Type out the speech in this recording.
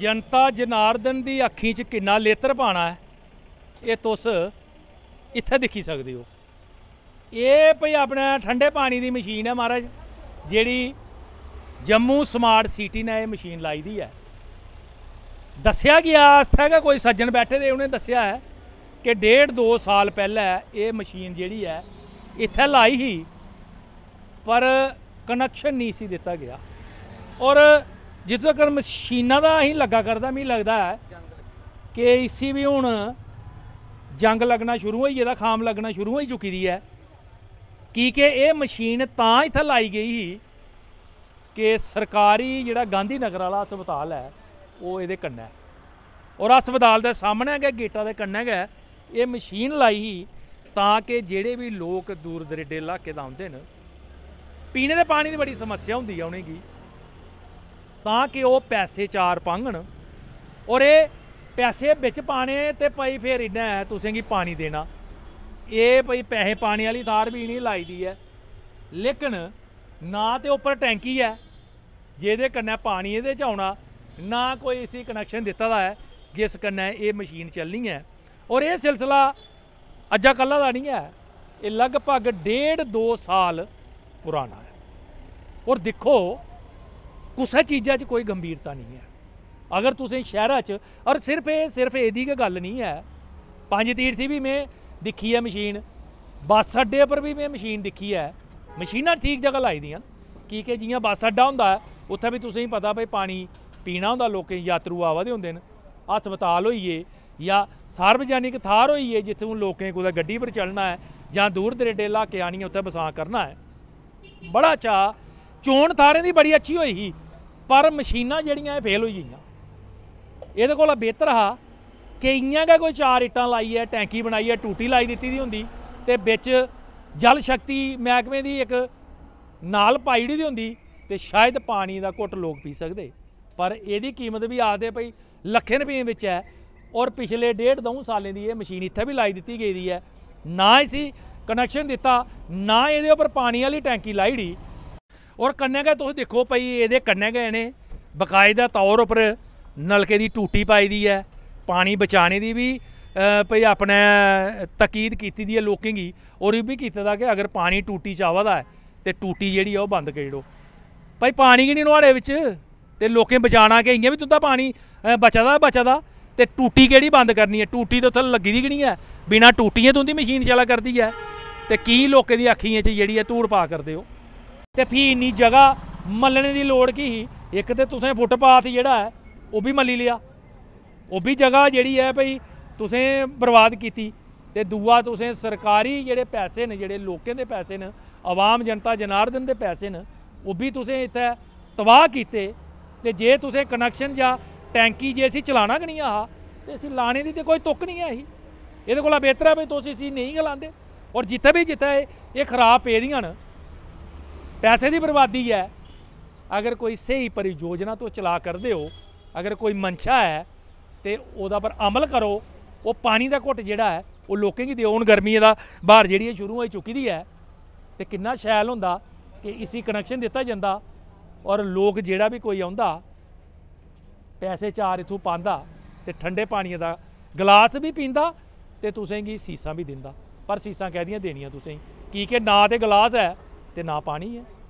ਜਨਤਾ ਜਨਾਰਦਨ ਦੀ ਅੱਖੀਂ 'ਚ ਕਿੰਨਾ ਲੇਤਰ ਪਾਣਾ ਹੈ ਇਹ ਤੁਸ ਇੱਥੇ ਦੇਖੀ ਸਕਦੇ ਹੋ ਇਹ ਭਈ ਆਪਣਾ ਠੰਡੇ ਪਾਣੀ ਦੀ ਮਸ਼ੀਨ ਹੈ ਮਹਾਰਾਜ ਜਿਹੜੀ ਜੰਮੂ ਸਮਾਰਟ ਸਿਟੀ ਨੇ ਇਹ ਮਸ਼ੀਨ ਲਾਈ ਦੀ ਹੈ ਦੱਸਿਆ ਗਿਆ ਆਸਥਾ ਹੈਗਾ ਕੋਈ ਸੱਜਣ ਬੈਠੇ ਦੇ ਉਹਨੇ ਦੱਸਿਆ ਹੈ ਕਿ ਡੇਢ 2 ਸਾਲ ਪਹਿਲਾਂ ਇਹ ਮਸ਼ੀਨ ਜਿਹੜੀ ਹੈ ਇੱਥੇ ਲਾਈ ਹੀ ਪਰ ਕਨੈਕਸ਼ਨ ਨਹੀਂ ਸੀ ਦਿੱਤਾ ਗਿਆ ਔਰ ਜਿੱਥੇ ਤੱਕ ਮਸ਼ੀਨਾਂ ਦਾ ਹੀ ਲੱਗਾ ਕਰਦਾ ਮੈਨੂੰ ਲੱਗਦਾ ਹੈ ਕਿ ਇਸੀ ਵੀ ਹੁਣ ਜੰਗ ਲੱਗਣਾ ਸ਼ੁਰੂ ਹੋਈ ਇਹਦਾ ਖਾਮ ਲੱਗਣਾ ਸ਼ੁਰੂ ਹੋਈ ਚੁੱਕੀ ਦੀ ਹੈ ਕੀ ਕਿ ਇਹ ਮਸ਼ੀਨ ਤਾਂ ਇੱਥੇ ਲਾਈ ਗਈ ਸੀ ਕਿ ਸਰਕਾਰੀ ਜਿਹੜਾ ਗਾਂਧੀ ਨਗਰ ਵਾਲਾ ਹਸਪਤਾਲ ਹੈ ਉਹ ਇਹਦੇ ਕੰਨੇ ਔਰ ਹਸਪਤਾਲ ਦੇ ਸਾਹਮਣੇ ਹੈਗਾ ਗੇਟਾਂ ਦੇ ਕੰਨੇ ਹੈਗਾ ਇਹ ਮਸ਼ੀਨ ਲਾਈ ਸੀ ਤਾਂ ਕਿ ਜਿਹੜੇ ਵੀ ਲੋਕ ਦੂਰ ਦਰੇਡੇ ਇਲਾਕੇ ਦਾ ਆਉਂਦੇ ਨੇ ਪੀਣੇ ਦੇ ਪਾਣੀ ਦੀ ਬੜੀ ਸਮੱਸਿਆ ਹੁੰਦੀ ਆ ਉਹਨੇ ਕੀ ਤਾਂ ਕਿ ਉਹ ਪੈਸੇ ਚਾਰ ਪਾਂਗਣ ਔਰ ਇਹ ਪੈਸੇ ਵਿੱਚ ਪਾਣੇ ਤੇ ਪਈ ਫੇਰ ਇਹਨਾਂ ਹੈ ਤੁਸੀਂ ਕੀ ਪਾਣੀ ਦੇਣਾ ਇਹ ਪਈ ਪੈਸੇ ਪਾਣੀ ਵਾਲੀ ਥਾਰ ਵੀ ਨਹੀਂ ਲਾਈ ਦੀ ਹੈ ਲੇਕਿਨ ਨਾ ਤੇ ਉੱਪਰ ਟੈਂਕੀ ਹੈ ਜਿਹਦੇ ਕੰਨੇ ਪਾਣੀ ਇਹਦੇ ਚ ਆਉਣਾ ਨਾ ਕੋਈ ਇਸੀ ਕਨੈਕਸ਼ਨ ਦਿੱਤਾ ਦਾ ਹੈ ਜਿਸ ਕੰਨੇ ਇਹ ਮਸ਼ੀਨ ਚੱਲਣੀ ਹੈ ਔਰ ਇਹ ਸਿਲਸਿਲਾ ਅੱਜਾ ਕੱਲਾ ਦਾ ਨਹੀਂ ਹੈ ਇਹ ਲਗਭਗ 1.5 2 ਸਾਲ ਪੁਰਾਣਾ ਹੈ ਔਰ ਦੇਖੋ ਕੁਸੇ ਚੀਜ਼ਾਂ 'ਚ ਕੋਈ ਗੰਭੀਰਤਾ ਨਹੀਂ ਹੈ ਅਗਰ ਤੁਸੀਂ ਸ਼ਹਿਰਾਂ 'ਚ ਔਰ ਸਿਰਫ ਇਹ ਸਿਰਫ ਇਹਦੀ ਕੋ ਗੱਲ ਨਹੀਂ ਹੈ ਪੰਜ ਤੀਰਥੀ ਵੀ ਮੈਂ ਦੇਖੀ ਹੈ ਮਸ਼ੀਨ ਬੱਸ ਅੱਡੇ ਪਰ ਵੀ ਮੈਂ ਮਸ਼ੀਨ ਦੇਖੀ ਹੈ ਮਸ਼ੀਨਾਂ ਠੀਕ ਜਗ੍ਹਾ ਲਾਈਦੀਆਂ ਕੀ ਕਿ ਜੀਆਂ ਬੱਸ ਅੱਡਾ ਹੁੰਦਾ ਉੱਥੇ ਵੀ ਤੁਸੀਂ ਪਤਾ ਭਈ ਪਾਣੀ ਪੀਣਾ ਹੁੰਦਾ ਲੋਕੇ ਯਾਤਰੂ ਆਵਾਦੇ ਹੁੰਦੇ ਨੇ ਹਸਪਤਾਲ ਹੋਈਏ ਜਾਂ ਸਰਵਜਨਿਕ ਥਾਰ ਹੋਈਏ ਜਿੱਥੇ ਲੋਕੇ ਕੋਲ ਗੱਡੀ ਪਰ ਚੱਲਣਾ ਹੈ ਜਾਂ ਦੂਰ ਦਰੇਡੇ ਲਾ ਕੇ ਆਣੀ ਉੱਥੇ ਬਸਾਂ ਕਰਨਾ ਹੈ ਬੜਾ ਚਾ ਚੋਣ ਥਾਰੇ ਦੀ ਬੜੀ ਅੱਛੀ ਹੋਈ ਸੀ ਪਰ ਮਸ਼ੀਨਾਂ ਜਿਹੜੀਆਂ ਇਹ ਫੇਲ ਹੋ ਗਈਆਂ ਇਹਦੇ ਕੋਲ ਬਿਹਤਰ ਆ ਇੰਨਾਂ ਦਾ ਕੋਈ ਚਾਰ ਇਟਾਂ ਲਾਈ ਹੈ ਟੈਂਕੀ ਬਣਾਈ ਹੈ ਟੂਟੀ ਲਾਈ ਦਿੱਤੀ ਦੀ ਹੁੰਦੀ ਤੇ ਵਿੱਚ ਜਲ ਸ਼ਕਤੀ ਮਹਿਕਮੇ ਦੀ ਇੱਕ ਨਾਲ ਪਾਈੜੀ ਦੀ ਹੁੰਦੀ ਤੇ ਸ਼ਾਇਦ ਪਾਣੀ ਦਾ ਘੁੱਟ ਲੋਕ ਪੀ ਸਕਦੇ ਪਰ ਇਹਦੀ ਕੀਮਤ ਵੀ ਆਦੇ ਪਈ ਲੱਖੇ ਰੁਪਏ ਵਿੱਚ ਹੈ ਔਰ ਪਿਛਲੇ ਡੇਢ ਦੋ ਸਾਲਾਂ ਦੀ ਇਹ ਮਸ਼ੀਨ ਇੱਥੇ ਵੀ ਲਾਈ ਦਿੱਤੀ ਗਈ ਦੀ ਹੈ ਨਾ ਹੀ ਸੀ ਕਨੈਕਸ਼ਨ ਦਿੱਤਾ ਨਾ ਇਹਦੇ ਉੱਪਰ ਪਾਣੀ ਵਾਲੀ ਟੈਂਕੀ ਲਾਈੜੀ ਔਰ ਕੰਨੇ ਗਏ ਤੁਸੀਂ ਦੇਖੋ ਭਾਈ ਇਹਦੇ ਕੰਨੇ ਗਏ ਨੇ ਬਕਾਇਦਾ ਤੌਰ ਉੱਪਰ ਨਲਕੇ ਦੀ ਟੂਟੀ ਪਾਈ ਦੀ ਹੈ ਪਾਣੀ ਬਚਾਣੇ ਦੀ ਵੀ ਭਈ ਆਪਣੇ ਤਕੀਦ ਕੀਤੀ ਦੀ ਹੈ ਲੋਕਾਂ ਦੀ ਔਰ ਇਹ ਵੀ ਕੀਤਾ ਦਾ ਕਿ ਅਗਰ ਪਾਣੀ ਟੂਟੀ ਚਾਵਦਾ ਹੈ ਤੇ ਟੂਟੀ ਜਿਹੜੀ ਉਹ ਬੰਦ ਕਰ ਕਰਿਓ ਭਈ ਪਾਣੀ ਕਿਹਨੀ ਨੁਹਾੜੇ ਵਿੱਚ ਤੇ ਲੋਕੇ ਬਚਾਣਾ ਕਿ ਇੰਗੇ ਵੀ ਤੁੰਦਾ ਪਾਣੀ ਬਚਦਾ ਬਚਦਾ ਤੇ ਟੂਟੀ ਕਿਹੜੀ ਬੰਦ ਕਰਨੀ ਹੈ ਟੂਟੀ ਤੇ ਉੱਥੇ ਲੱਗੀ ਦੀ ਕਿਹਨੀ ਹੈ ਬਿਨਾ ਟੂਟੀਆਂ ਦੀ ਮਸ਼ੀਨ ਚਲਾ ਕਰਦੀ ਹੈ ਤੇ ਕੀ ਲੋਕੇ ਦੀ ਅੱਖੀਆਂ 'ਚ ਜਿਹੜੀ ਹੈ ਧੂੜ ਪਾ ਕਰਦੇ ਹੋ ਤੇ ਫੀ ਇੰਨੀ ਜਗ੍ਹਾ ਮੱਲਣ ਦੀ ਲੋੜ ਕੀ ਸੀ ਇੱਕ ਤੇ ਤੁਸੀਂ ਫੁੱਟਪਾਥ ਜਿਹੜਾ ਹੈ ਉਹ ਵੀ ਮੱਲੀ ਲਿਆ ਉਹ ਵੀ ਜਗ੍ਹਾ ਜਿਹੜੀ ਹੈ ਭਈ ਤੁਸੀਂ ਬਰਬਾਦ ਕੀਤੀ ਤੇ ਦੂਆ ਤੁਸੀਂ ਸਰਕਾਰੀ ਜਿਹੜੇ ਪੈਸੇ ਨੇ ਜਿਹੜੇ ਲੋਕਾਂ ਦੇ ਪੈਸੇ ਨੇ ਆਵਾਮ ਜਨਤਾ ਜਨਾਰਦਨ ਦੇ ਪੈਸੇ ਨੇ ਉਹ ਵੀ ਤੁਸੀਂ ਇੱਥੇ ਤਬਾਹ ਕੀਤੇ ਤੇ ਜੇ ਤੁਸੀਂ ਕਨੈਕਸ਼ਨ ਜਾਂ ਟੈਂਕੀ ਜੇ ਅਸੀਂ ਚਲਾਣਾ ਗਣੀ ਆ ਤੇ ਅਸੀਂ ਲਾਣੇ ਦੀ ਤੇ ਕੋਈ ਤੁੱਕ ਨਹੀਂ ਆਹੀ ਇਹਦੇ ਕੋਲਾ ਬਿਹਤਰ ਹੈ ਭਈ ਤੁਸੀਂ ਸੀ ਨਹੀਂ ਗਲਾਂਦੇ ਔਰ ਜਿੱਥੇ ਵੀ ਜਿੱਥੇ ਇਹ ਖਰਾਬ ਪੇਦੀਆਂ ਨੇ ਪੈਸੇ ਦੀ ਬਰਬਾਦੀ ਹੈ ਅਗਰ ਕੋਈ ਸਹੀ ਪਰਿਯੋਜਨਾ ਤੋਂ ਚਲਾ ਕਰਦੇ ਹੋ ਅਗਰ ਕੋਈ ਮਨਸ਼ਾ ਹੈ ਤੇ ਉਹਦਾ ਪਰ ਅਮਲ ਕਰੋ ਉਹ ਪਾਣੀ ਦਾ ਘੁੱਟ ਜਿਹੜਾ ਹੈ ਉਹ ਲੋਕਾਂ ਦੀ ਦਿਓਨ ਗਰਮੀ ਦਾ ਬਾਹਰ ਜਿਹੜੀ ਹੈ ਸ਼ੁਰੂ ਹੋਈ ਚੁੱਕੀ ਦੀ ਹੈ ਤੇ ਕਿੰਨਾ ਸ਼ੈਲ ਹੁੰਦਾ ਕਿ ਇਸੀ ਕਨੈਕਸ਼ਨ ਦਿੱਤਾ ਜਾਂਦਾ ਔਰ ਲੋਕ ਜਿਹੜਾ ਵੀ ਕੋਈ ਆਉਂਦਾ ਪੈਸੇ ਚਾਰ ਇਥੋਂ ਪਾਉਂਦਾ ਤੇ ਠੰਡੇ ਪਾਣੀ ਦਾ ਗਲਾਸ ਵੀ ਪੀਂਦਾ ਤੇ ਤੁਸੀਂ ਕੀ ਸੀਸਾਂ ਵੀ ਦਿੰਦਾ ਪਰ ਸੀਸਾਂ ਕਹਦੀਆਂ ਦੇਣੀਆਂ ਤੁਸੀਂ ਕੀ ਕਿ ਨਾ ਤੇ ਗਲਾਸ ਹੈ ਤੇ ਨਾ ਪਾਣੀ ਹੈ